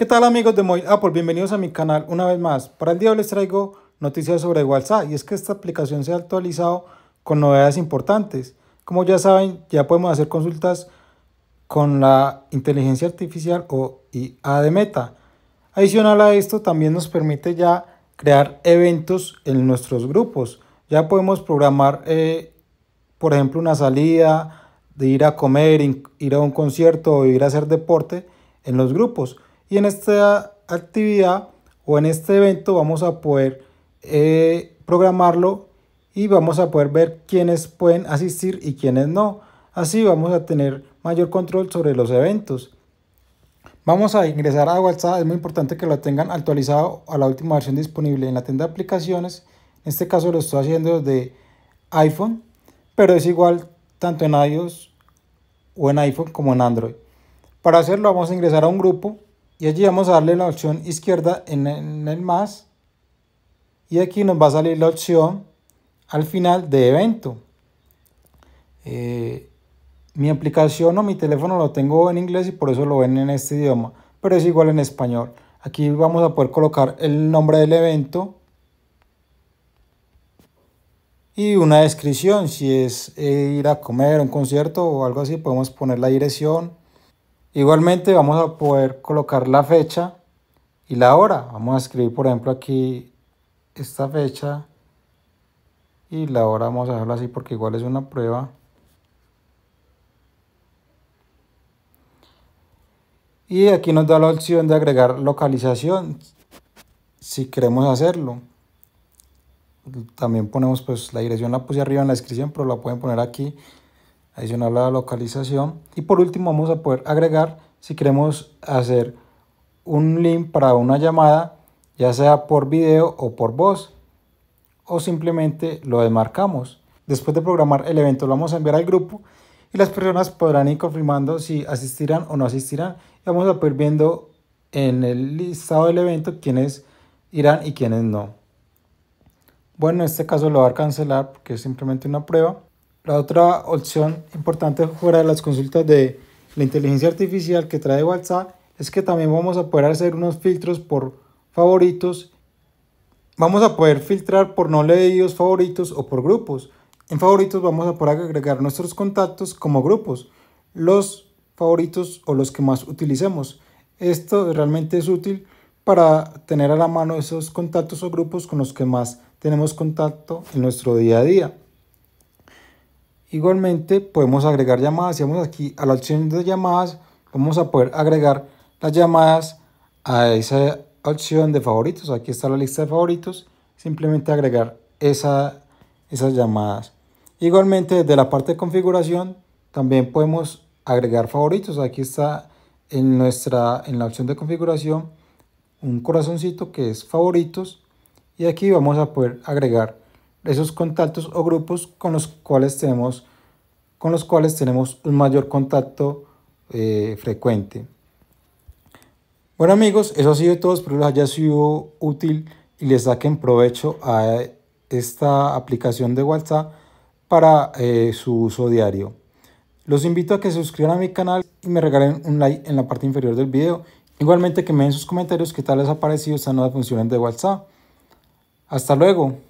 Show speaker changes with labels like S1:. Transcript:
S1: ¿Qué tal amigos de Moil Apple? Bienvenidos a mi canal una vez más. Para el día de hoy les traigo noticias sobre WhatsApp y es que esta aplicación se ha actualizado con novedades importantes. Como ya saben, ya podemos hacer consultas con la inteligencia artificial o IA de Meta. Adicional a esto también nos permite ya crear eventos en nuestros grupos. Ya podemos programar, eh, por ejemplo, una salida, de ir a comer, ir a un concierto o ir a hacer deporte en los grupos. Y en esta actividad o en este evento vamos a poder eh, programarlo y vamos a poder ver quiénes pueden asistir y quiénes no. Así vamos a tener mayor control sobre los eventos. Vamos a ingresar a WhatsApp, es muy importante que lo tengan actualizado a la última versión disponible en la tienda de aplicaciones. En este caso lo estoy haciendo de iPhone, pero es igual tanto en iOS o en iPhone como en Android. Para hacerlo vamos a ingresar a un grupo y allí vamos a darle la opción izquierda en, el más y aquí nos va a salir la opción al final de evento. Eh, mi aplicación o mi teléfono lo tengo en inglés y por eso lo ven en este idioma, pero es igual en español. Aquí vamos a poder colocar el nombre del evento y una descripción, si es eh, ir a comer, un concierto o algo así, podemos poner la dirección Igualmente vamos a poder colocar la fecha y la hora. Vamos a escribir por ejemplo aquí esta fecha y la hora vamos a dejarlo así porque igual es una prueba. Y aquí nos da la opción de agregar localización si queremos hacerlo. También ponemos pues la dirección la puse arriba en la descripción pero la pueden poner aquí adicionar la localización. Y por último vamos a poder agregar si queremos hacer un link para una llamada, ya sea por video o por voz, o simplemente lo desmarcamos. Después de programar el evento lo vamos a enviar al grupo y las personas podrán ir confirmando si asistirán o no asistirán. Y vamos a poder viendo en el listado del evento quiénes irán y quiénes no. Bueno, en este caso lo va a cancelar porque es simplemente una prueba. La otra opción importante fuera de las consultas de la inteligencia artificial que trae WhatsApp es que también vamos a poder hacer unos filtros por favoritos. Vamos a poder filtrar por no leídos favoritos o por grupos. En favoritos vamos a poder agregar nuestros contactos como grupos, los favoritos o los que más utilicemos. Esto realmente es útil para tener a la mano esos contactos o grupos con los que más tenemos contacto en nuestro día a día. Igualmente podemos agregar llamadas, si vamos aquí a la opción de llamadas, vamos a poder agregar las llamadas a esa opción de favoritos, aquí está la lista de favoritos, simplemente agregar esa, esas llamadas. Igualmente desde la parte de configuración también podemos agregar favoritos, aquí está en, nuestra, en la opción de configuración un corazoncito que es favoritos y aquí vamos a poder agregar esos contactos o grupos con los cuales tenemos, con los cuales tenemos un mayor contacto eh, frecuente. Bueno amigos, eso ha sido todo, espero les haya sido útil y les saquen provecho a esta aplicación de WhatsApp para eh, su uso diario. Los invito a que se suscriban a mi canal y me regalen un like en la parte inferior del video. Igualmente que me den sus comentarios qué tal les ha parecido esta nueva función de WhatsApp. Hasta luego.